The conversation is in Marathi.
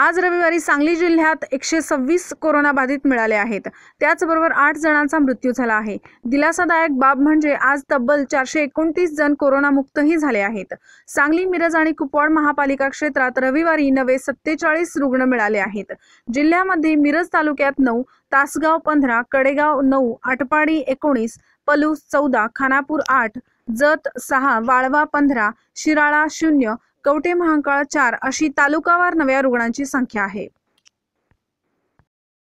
आज रविवारी सांगली जिल्ह्यात एकशे सव्वीस बाधित मिळाले आहेत त्याचबरोबर आठ जणांचा मृत्यू झाला आहे दिलासादायक बाब म्हणजे आज तब्बल चारशे एकोणतीस जण कोरोनामुक्तही झाले आहेत सांगली मिरज आणि कुपवाड महापालिका क्षेत्रात रविवारी नवे सत्तेचाळीस रुग्ण मिळाले आहेत जिल्ह्यामध्ये मिरज तालुक्यात नऊ तासगाव पंधरा कडेगाव नऊ आटपाडी एकोणीस पलूस चौदा खानापूर आठ जत सहा वाळवा पंधरा शिराळा शून्य कवठे महांकाळ चार अशी तालुकावार नव्या रुग्णांची संख्या आहे